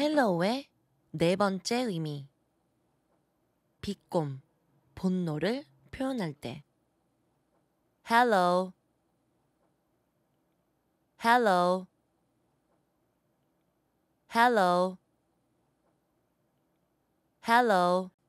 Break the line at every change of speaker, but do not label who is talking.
헬로우의 네 번째 의미 비꼼, 본노를 표현할 때 Hello, Hello,
Hello, Hello